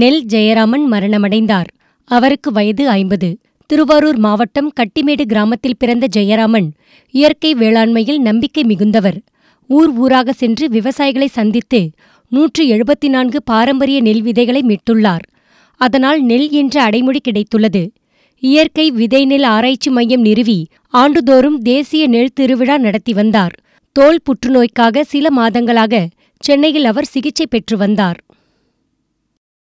நெல் ஜெயராமன் மரணமடைந்தார் அவருக்கு வயது ஐம்பது திருவாரூர் மாவட்டம் கட்டிமேடு கிராமத்தில் பிறந்த ஜெயராமன் இயற்கை வேளாண்மையில் நம்பிக்கை மிகுந்தவர் ஊர் ஊராக சென்று விவசாயிகளை சந்தித்து நூற்று எழுபத்தி நான்கு பாரம்பரிய நெல் விதைகளை மீட்டுள்ளார் அதனால் நெல் என்ற அடைமொழி கிடைத்துள்ளது இயற்கை விதை நெல் ஆராய்ச்சி மையம் நிறுவி ஆண்டுதோறும் தேசிய நெல் திருவிழா நடத்தி வந்தார் தோல் புற்றுநோய்க்காக சில மாதங்களாக சென்னையில் அவர் சிகிச்சை பெற்று வந்தார்